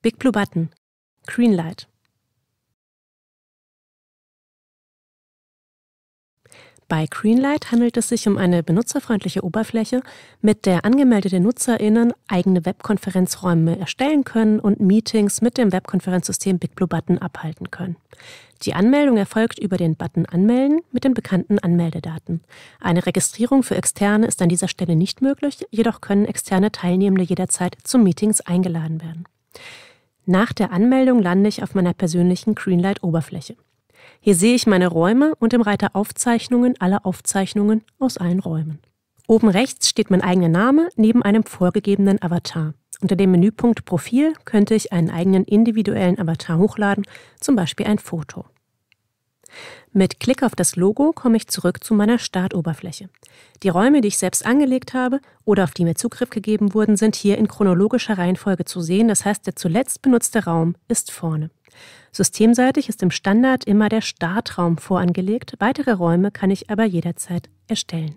Big Blue Button, Greenlight. Bei Greenlight handelt es sich um eine benutzerfreundliche Oberfläche, mit der angemeldete NutzerInnen eigene Webkonferenzräume erstellen können und Meetings mit dem Webkonferenzsystem BigBlueButton abhalten können. Die Anmeldung erfolgt über den Button Anmelden mit den bekannten Anmeldedaten. Eine Registrierung für Externe ist an dieser Stelle nicht möglich, jedoch können externe Teilnehmende jederzeit zu Meetings eingeladen werden. Nach der Anmeldung lande ich auf meiner persönlichen Greenlight-Oberfläche. Hier sehe ich meine Räume und im Reiter Aufzeichnungen alle Aufzeichnungen aus allen Räumen. Oben rechts steht mein eigener Name neben einem vorgegebenen Avatar. Unter dem Menüpunkt Profil könnte ich einen eigenen individuellen Avatar hochladen, zum Beispiel ein Foto. Mit Klick auf das Logo komme ich zurück zu meiner Startoberfläche. Die Räume, die ich selbst angelegt habe oder auf die mir Zugriff gegeben wurden, sind hier in chronologischer Reihenfolge zu sehen, das heißt der zuletzt benutzte Raum ist vorne. Systemseitig ist im Standard immer der Startraum vorangelegt, weitere Räume kann ich aber jederzeit erstellen.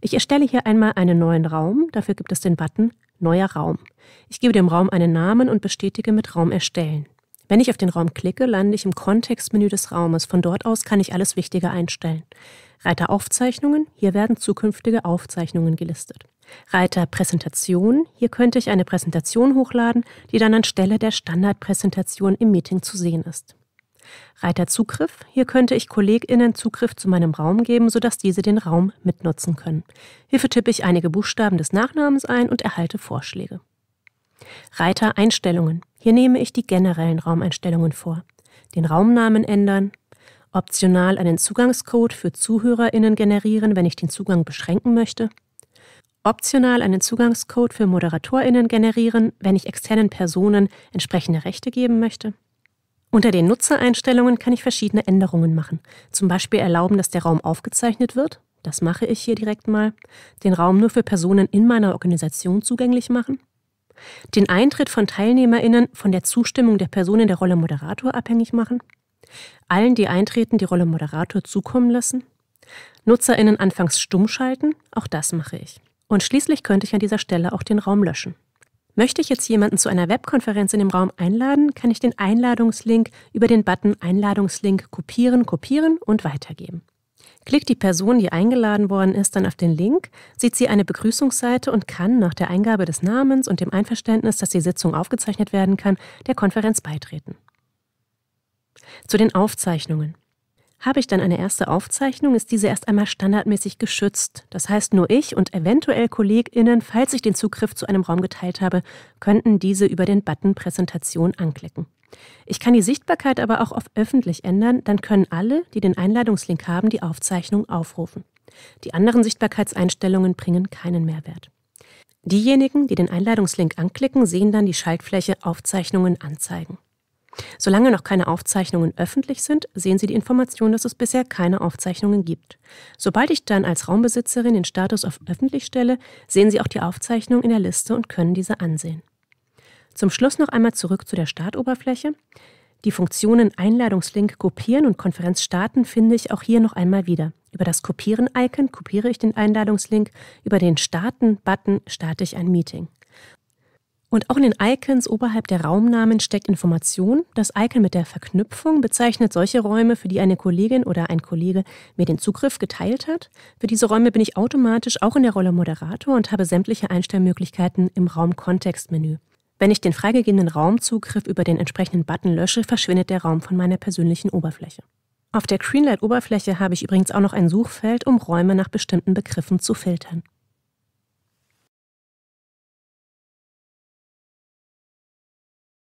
Ich erstelle hier einmal einen neuen Raum, dafür gibt es den Button Neuer Raum. Ich gebe dem Raum einen Namen und bestätige mit Raum erstellen. Wenn ich auf den Raum klicke, lande ich im Kontextmenü des Raumes. Von dort aus kann ich alles Wichtige einstellen. Reiter Aufzeichnungen, hier werden zukünftige Aufzeichnungen gelistet. Reiter Präsentation, hier könnte ich eine Präsentation hochladen, die dann anstelle der Standardpräsentation im Meeting zu sehen ist. Reiter Zugriff, hier könnte ich KollegInnen Zugriff zu meinem Raum geben, sodass diese den Raum mitnutzen können. Hierfür tippe ich einige Buchstaben des Nachnamens ein und erhalte Vorschläge. Reiter Einstellungen. Hier nehme ich die generellen Raumeinstellungen vor, den Raumnamen ändern, optional einen Zugangscode für Zuhörerinnen generieren, wenn ich den Zugang beschränken möchte, optional einen Zugangscode für Moderatorinnen generieren, wenn ich externen Personen entsprechende Rechte geben möchte. Unter den Nutzereinstellungen kann ich verschiedene Änderungen machen, zum Beispiel erlauben, dass der Raum aufgezeichnet wird, das mache ich hier direkt mal, den Raum nur für Personen in meiner Organisation zugänglich machen, den Eintritt von TeilnehmerInnen von der Zustimmung der Person in der Rolle Moderator abhängig machen, allen, die eintreten, die Rolle Moderator zukommen lassen, NutzerInnen anfangs stumm schalten, auch das mache ich. Und schließlich könnte ich an dieser Stelle auch den Raum löschen. Möchte ich jetzt jemanden zu einer Webkonferenz in dem Raum einladen, kann ich den Einladungslink über den Button Einladungslink kopieren, kopieren und weitergeben. Klickt die Person, die eingeladen worden ist, dann auf den Link, sieht sie eine Begrüßungsseite und kann nach der Eingabe des Namens und dem Einverständnis, dass die Sitzung aufgezeichnet werden kann, der Konferenz beitreten. Zu den Aufzeichnungen. Habe ich dann eine erste Aufzeichnung, ist diese erst einmal standardmäßig geschützt. Das heißt, nur ich und eventuell KollegInnen, falls ich den Zugriff zu einem Raum geteilt habe, könnten diese über den Button Präsentation anklicken. Ich kann die Sichtbarkeit aber auch auf öffentlich ändern, dann können alle, die den Einladungslink haben, die Aufzeichnung aufrufen. Die anderen Sichtbarkeitseinstellungen bringen keinen Mehrwert. Diejenigen, die den Einladungslink anklicken, sehen dann die Schaltfläche Aufzeichnungen anzeigen. Solange noch keine Aufzeichnungen öffentlich sind, sehen Sie die Information, dass es bisher keine Aufzeichnungen gibt. Sobald ich dann als Raumbesitzerin den Status auf öffentlich stelle, sehen Sie auch die Aufzeichnung in der Liste und können diese ansehen. Zum Schluss noch einmal zurück zu der Startoberfläche. Die Funktionen Einladungslink kopieren und Konferenz starten finde ich auch hier noch einmal wieder. Über das Kopieren-Icon kopiere ich den Einladungslink, über den Starten-Button starte ich ein Meeting. Und auch in den Icons oberhalb der Raumnamen steckt Information. Das Icon mit der Verknüpfung bezeichnet solche Räume, für die eine Kollegin oder ein Kollege mir den Zugriff geteilt hat. Für diese Räume bin ich automatisch auch in der Rolle Moderator und habe sämtliche Einstellmöglichkeiten im Raum-Kontextmenü. Wenn ich den freigegebenen Raumzugriff über den entsprechenden Button lösche, verschwindet der Raum von meiner persönlichen Oberfläche. Auf der Greenlight-Oberfläche habe ich übrigens auch noch ein Suchfeld, um Räume nach bestimmten Begriffen zu filtern.